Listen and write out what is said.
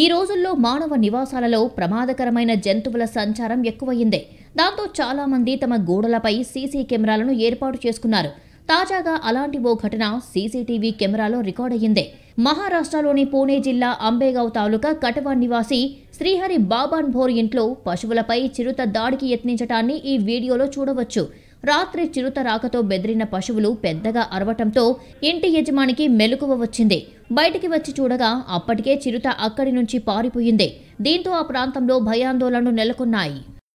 ఈ రోజుల్లో మానవ నివాసాలలో ప్రమాదకరమైన జంతువుల సంచారం ఎక్కువయిందే దాంతో చాలామంది తమ గోడలపై సీసీ కెమెరాలను ఏర్పాటు చేసుకున్నారు తాజాగా అలాంటి ఓ ఘటన సీసీటీవీ కెమెరాలో రికార్డయ్యిందే మహారాష్ట్రలోని పూణే జిల్లా అంబేగావ్ తాలూకా కటవా నివాసి శ్రీహరి బాబాన్ భోర్ ఇంట్లో పశువులపై చిరుత దాడికి యత్నించటాన్ని ఈ వీడియోలో చూడవచ్చు రాత్రి చిరుత రాకతో బెదిరిన పశువులు పెద్దగా అరవటంతో ఇంటి యజమానికి మెలకువ వచ్చింది బయటికి వచ్చి చూడగా అప్పటికే చిరుత అక్కడి నుంచి పారిపోయింది దీంతో ఆ ప్రాంతంలో భయాందోళనలు నెలకొన్నాయి